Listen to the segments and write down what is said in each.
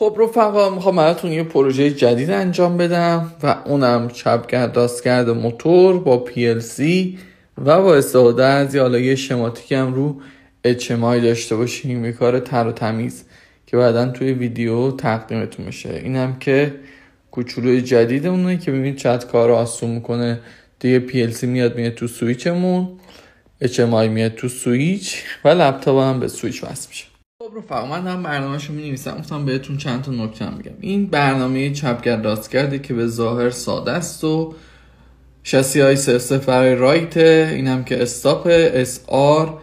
خب رفقا میخوام براتون یه پروژه جدید انجام بدم و اونم چپگرد کرد موتور با PLC و با استفاده از یه حالا شماتیک هم رو HMI داشته باشیم یه کار تر و تمیز که بعدا توی ویدیو تقدیمتون میشه اینم که کوچولوی جدید اونه که ببینید چت کار رو آسون میکنه دیگه PLC میاد میاد تو سویچمون HMI میاد تو سویچ و لپتاپ هم به سویچ وصل میشه رفقا من هم شو می نویسم گفتم بهتون چند تا نکته میگم این برنامه چپگر راستگردی که به ظاهر ساده است و شسی های سفر رایت این هم که استاپ اس آر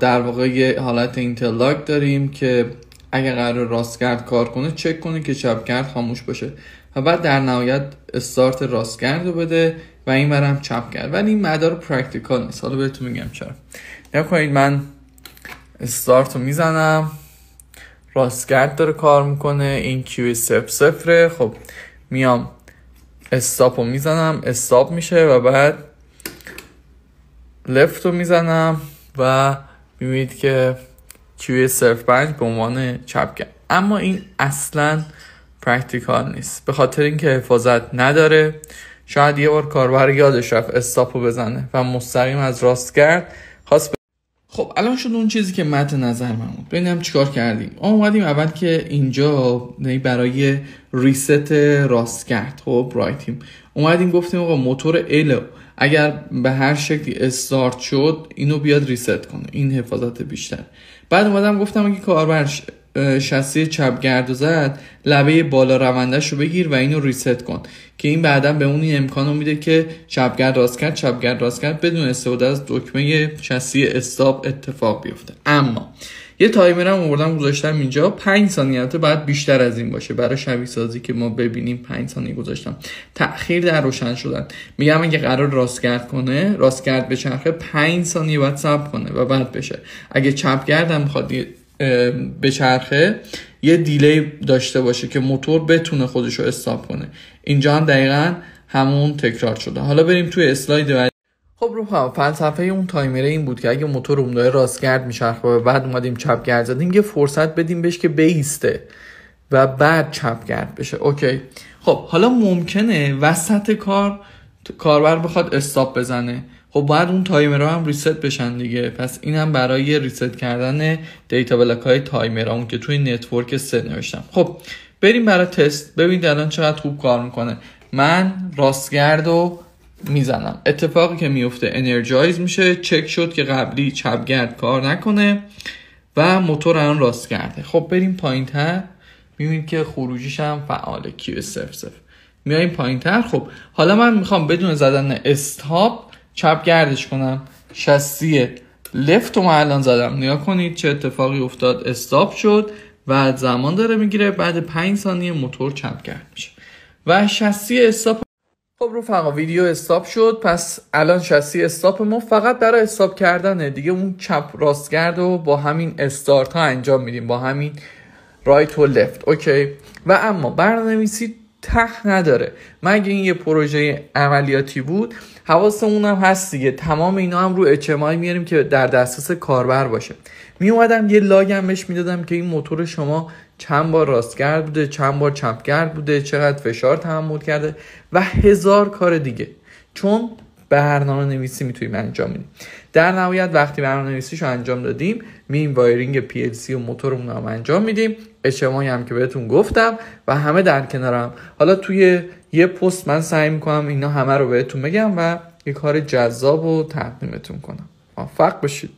در واقع یه حالت اینترلاک داریم که اگر قرار راستگرد کار کنه چک کنه که چپگرد خاموش باشه و بعد در نهایت استارت راستگرد رو بده و این برم چپ کرد ولی این مدار پرکتیکال نیست حالا بهتون میگم چرا نکنید من استارت رو میزنم راستگرد داره کار میکنه این کیوی سف سفره خب میام استاپ رو میزنم استاپ میشه و بعد لفت رو میزنم و میبینید که کیوی صرف پنج به عنوان چپگرد اما این اصلا پرکتیکال نیست به خاطر اینکه حفاظت نداره شاید یه بار کاربر یادش رفت استاپو بزنه و مستقیم از راست کرد خواست خب الان شد اون چیزی که مد نظر من بود ببینم چیکار کردیم اومدیم اول که اینجا یعنی برای ریست راست کرد خب رایتیم اومدیم گفتیم آقا موتور ال اگر به هر شکلی استارت شد اینو بیاد ریست کنه این حفاظت بیشتر بعد اومدم گفتم اگه کاربرش شاسی چپ گرد زد لبه بالا روندش رو بگیر و اینو ریست کن که این بعدا به اون این امکانو میده که چپگرد راست کرد چپگرد راست کرد بدون استفاده از دکمه شسی استاب اتفاق بیفته اما یه تایمر هم آوردم گذاشتم اینجا 5 ثانیه البته بعد بیشتر از این باشه برای شبیه سازی که ما ببینیم 5 ثانیه گذاشتم تاخیر در روشن شدن میگم اگه قرار گرد کنه راستگرد به چرخه 5 ثانیه باید صبر کنه و بعد بشه اگه چپ گردم میخواد به چرخه یه دیلی داشته باشه که موتور بتونه خودش رو استاپ کنه اینجا هم دقیقا همون تکرار شده حالا بریم توی اسلاید بعد خب رو فلسفه اون تایمره این بود که اگه موتور داره راست گرد میچرخه و بعد اومدیم چپ گرد زدیم یه فرصت بدیم بهش که بیسته و بعد چپ گرد بشه اوکی خب حالا ممکنه وسط کار کاربر بخواد استاپ بزنه خب باید اون تایمرها هم ریست بشن دیگه پس این هم برای ریست کردن دیتا بلاک های تایمر اون که توی نتورک سه نوشتم خب بریم برای تست ببینید الان چقدر خوب کار میکنه من راستگرد و میزنم اتفاقی که میفته انرژایز میشه چک شد که قبلی چپگرد کار نکنه و موتور الان راست کرده خب بریم پایین تر میبینید که خروجیش هم فعال کیو 00 میایم پایین تر خب حالا من میخوام بدون زدن استاپ چپ گردش کنم شستی لفت رو من الان زدم نیا کنید چه اتفاقی افتاد استاپ شد و زمان داره میگیره بعد 5 ثانیه موتور چپ گرد میشه و شستی استاپ خب رفقا ویدیو استاپ شد پس الان شستی استاپ ما فقط برای استاپ کردنه دیگه اون چپ راست گرد و با همین استارت ها انجام میدیم با همین رایت و لفت اوکی و اما برنامه‌نویسی ته نداره مگه این یه پروژه عملیاتی بود حواسمون هم هست دیگه تمام اینا هم رو اجتماعی میاریم که در دسترس کاربر باشه می اومدم یه هم بهش میدادم که این موتور شما چند بار راستگرد بوده چند بار چپگرد بوده چقدر فشار تحمل کرده و هزار کار دیگه چون برنامه نویسی میتونیم انجام بدیم در نهایت وقتی برنامه نویسیش رو انجام دادیم میم وایرینگ سی و موتورمون هم انجام میدیم اجتماعی هم که بهتون گفتم و همه در کنارم حالا توی یه پست من سعی میکنم اینا همه رو بهتون بگم و یه کار جذاب و تقدیمتون کنم موفق باشید